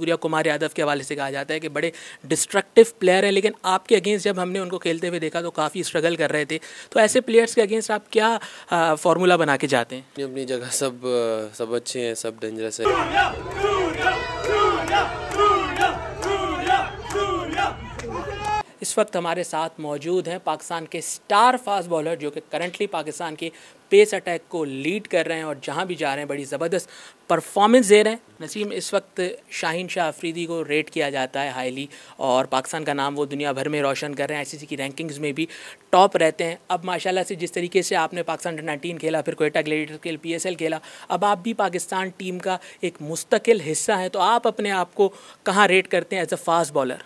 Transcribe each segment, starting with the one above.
सूर्या कुमार यादव के हवाले से कहा जाता है कि बड़े डिस्ट्रक्टिव प्लेयर हैं लेकिन आपके अगेंस्ट जब हमने उनको खेलते हुए देखा तो काफ़ी स्ट्रगल कर रहे थे तो ऐसे प्लेयर्स के अगेंस्ट आप क्या फार्मूला बना के जाते हैं अपनी जगह सब सब अच्छे हैं सब डेंजरस है इस वक्त हमारे साथ मौजूद हैं पाकिस्तान के स्टार फास्ट बॉलर जो कि करंटली पाकिस्तान की पेस अटैक को लीड कर रहे हैं और जहां भी जा रहे हैं बड़ी ज़बरदस्त परफॉर्मेंस दे रहे हैं नसीम इस वक्त शाहिन शाह अफरीदी को रेट किया जाता है हाईली और पाकिस्तान का नाम वो दुनिया भर में रोशन कर रहे हैं आईसीसी की रैंकिंग्स में भी टॉप रहते हैं अब माशाल्लाह से जिस तरीके से आपने पाकिस्तान अंडर नाइनटीन खेला फिर कोयटा ग्लेडिएटर खेल पी खेला अब आप भी पाकिस्तान टीम का एक मुस्तकिल हिस्सा हैं तो आप अपने आप को कहाँ रेट करते हैं एज अ फास्ट बॉलर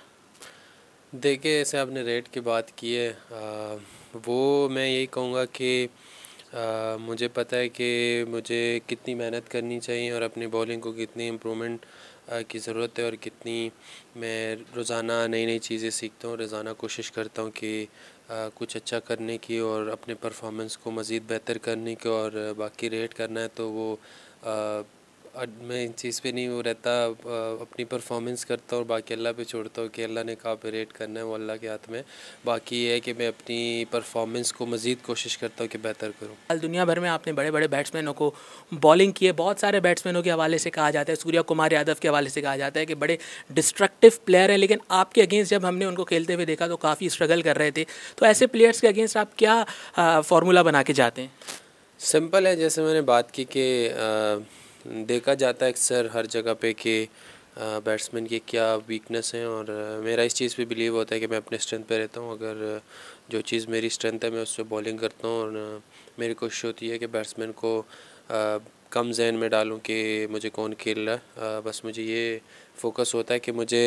देखिए ऐसे आपने रेट की बात की है आ, वो मैं यही कहूँगा कि आ, मुझे पता है कि मुझे कितनी मेहनत करनी चाहिए और अपनी बॉलिंग को कितनी इम्प्रूवमेंट की ज़रूरत है और कितनी मैं रोज़ाना नई नई चीज़ें सीखता हूँ रोज़ाना कोशिश करता हूँ कि आ, कुछ अच्छा करने की और अपने परफॉर्मेंस को मज़ीद बेहतर करने की और बाकी रेट करना है तो वो मैं इन चीज़ पे नहीं वो रहता अपनी परफॉर्मेंस करता और बाकी अल्लाह पे छोड़ता हूँ कि अल्लाह ने कहा ऑपरेट करना है वो अल्लाह के हाथ में बाकी ये है कि मैं अपनी परफॉर्मेंस को मज़ीद कोशिश करता हूँ कि बेहतर करूँ कल दुनिया भर में आपने बड़े बड़े बैट्समैनों को बॉलिंग की है बहुत सारे बैट्समैनों के हवाले से कहा जाता है सूर्या कुमार यादव के हवाले से कहा जाता है कि बड़े डिस्ट्रक्टिव प्लेयर हैं लेकिन आपके अगेंस्ट जब हमने उनको खेलते हुए देखा तो काफ़ी स्ट्रगल कर रहे थे तो ऐसे प्लेयर्स के अगेंस्ट आप क्या फार्मूला बना के जाते हैं सिंपल है जैसे मैंने बात की कि देखा जाता है अक्सर हर जगह पे कि बैट्समैन की क्या वीकनेस हैं और मेरा इस चीज़ पे बिलीव होता है कि मैं अपने स्ट्रेंथ पे रहता हूँ अगर जो चीज़ मेरी स्ट्रेंथ है मैं उस पर बॉलिंग करता हूँ और मेरी कोशिश होती है कि बैट्समैन को कम जहन में डालूँ कि मुझे कौन खेल रहा है बस मुझे ये फोकस होता है कि मुझे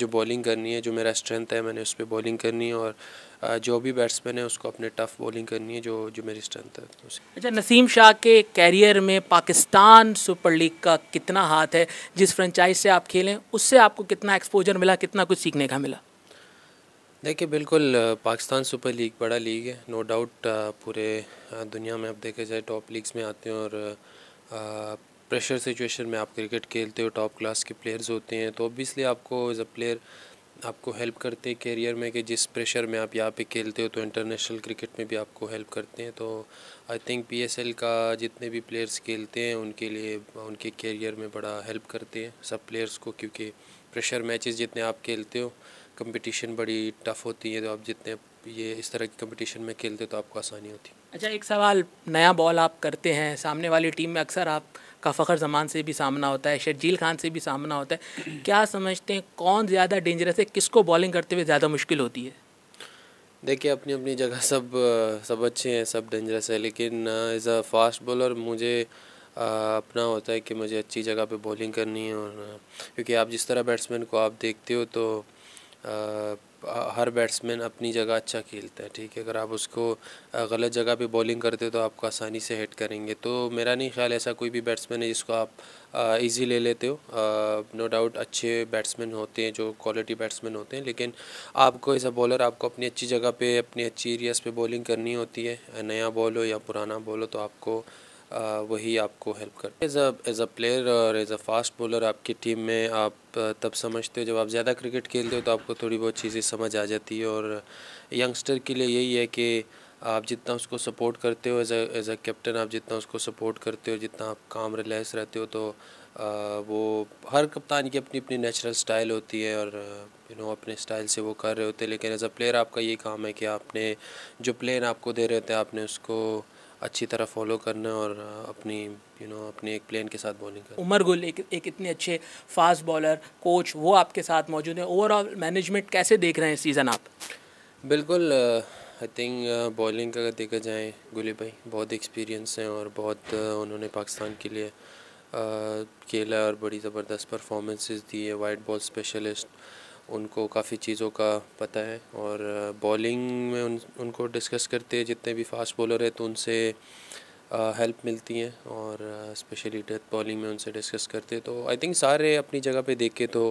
जो बॉलिंग करनी है जो मेरा स्ट्रेंथ है मैंने उस पर बॉलिंग करनी है और जो भी बैट्समैन है उसको अपने टफ बॉलिंग करनी है जो जो मेरी स्ट्रेंथ है अच्छा नसीम शाह के कैरियर में पाकिस्तान सुपर लीग का कितना हाथ है जिस फ्रेंचाइज से आप खेलें उससे आपको कितना एक्सपोजर मिला कितना कुछ सीखने का मिला देखिए बिल्कुल पाकिस्तान सुपर लीग बड़ा लीग है नो डाउट पूरे दुनिया में आप देखे जाए टॉप लीग्स में आते हैं और प्रेशर सिचुएशन में आप क्रिकेट खेलते हो टॉप क्लास के प्लेयर्स होते हैं तो ऑब्वियसली आपको एज अ प्लेयर आपको हेल्प करते हैं कैरियर में कि जिस प्रेशर में आप यहाँ पे खेलते हो तो इंटरनेशनल क्रिकेट में भी आपको हेल्प करते हैं तो आई थिंक पीएसएल का जितने भी प्लेयर्स खेलते हैं उनके लिए उनके कैरियर में बड़ा हेल्प करते हैं सब प्लेयर्स को क्योंकि प्रेशर मैचेस जितने आप खेलते हो कंपटीशन बड़ी टफ़ होती है तो आप जितने ये इस तरह की कंपटीशन में खेलते हो तो आपको आसानी होती है अच्छा एक सवाल नया बॉल आप करते हैं सामने वाली टीम में अक्सर आप का फ़खर जमान से भी सामना होता है शर्जील खान से भी सामना होता है क्या समझते हैं कौन ज़्यादा डेंजरस है किसको बॉलिंग करते हुए ज़्यादा मुश्किल होती है देखिए अपनी अपनी जगह सब सब अच्छे हैं सब डेंजरस है लेकिन एज अ फास्ट बॉलर मुझे uh, अपना होता है कि मुझे अच्छी जगह पे बॉलिंग करनी है और uh, क्योंकि आप जिस तरह बैट्समैन को आप देखते हो तो uh, हर बैट्समैन अपनी जगह अच्छा खेलता है ठीक है अगर आप उसको गलत जगह पे बॉलिंग करते तो आपको आसानी से हिट करेंगे तो मेरा नहीं ख्याल ऐसा कोई भी बैट्समैन है जिसको आप इजी ले लेते हो नो डाउट अच्छे बैट्समैन होते हैं जो क्वालिटी बैट्समैन होते हैं लेकिन आपको एज अ बॉलर आपको अपनी अच्छी जगह पर अपनी अच्छी एरियाज़ पर बॉलिंग करनी होती है नया बॉल हो या पुराना बॉल हो तो आपको वही आपको हेल्प कर as a as a player और एज अ फास्ट बॉलर आपकी टीम में आप तब समझते हो जब आप ज़्यादा क्रिकेट खेलते हो तो आपको थोड़ी बहुत चीज़ें समझ आ जाती है और यंगस्टर के लिए यही है कि आप जितना उसको सपोर्ट करते हो एज अ कैप्टन आप जितना उसको सपोर्ट करते हो जितना आप काम रिलैक्स रहते हो तो आ, वो हर कप्तान की अपनी अपनी नेचुरल स्टाइल होती है और यू नो अपने स्टाइल से वो कर रहे होते हैं लेकिन एज अ प्लेयर आपका ये काम है कि आपने जो प्लेन आपको दे रहे होते हैं आपने उसको अच्छी तरह फॉलो करना और अपनी यू नो अपने एक प्लेन के साथ बॉलिंग करना उमर गुल एक एक इतने अच्छे फास्ट बॉलर कोच वो आपके साथ मौजूद हैं ओवरऑल मैनेजमेंट कैसे देख रहे हैं सीज़न आप बिल्कुल आई थिंक बॉलिंग का अगर देखा जाए गुली भाई बहुत एक्सपीरियंस हैं और बहुत uh, उन्होंने पाकिस्तान के लिए uh, खेला और बड़ी ज़बरदस्त परफॉर्मेंसेस दी है वाइट बॉल स्पेशलिस्ट उनको काफ़ी चीज़ों का पता है और बॉलिंग में उन उनको डिस्कस करते जितने भी फास्ट बॉलर हैं तो उनसे हेल्प मिलती है और स्पेशली डेथ बॉलिंग में उनसे डिस्कस करते तो आई थिंक सारे अपनी जगह पे देखे तो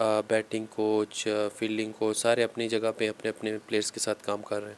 बैटिंग कोच फील्डिंग कोच सारे अपनी जगह पे अपने अपने प्लेयर्स के साथ काम कर रहे हैं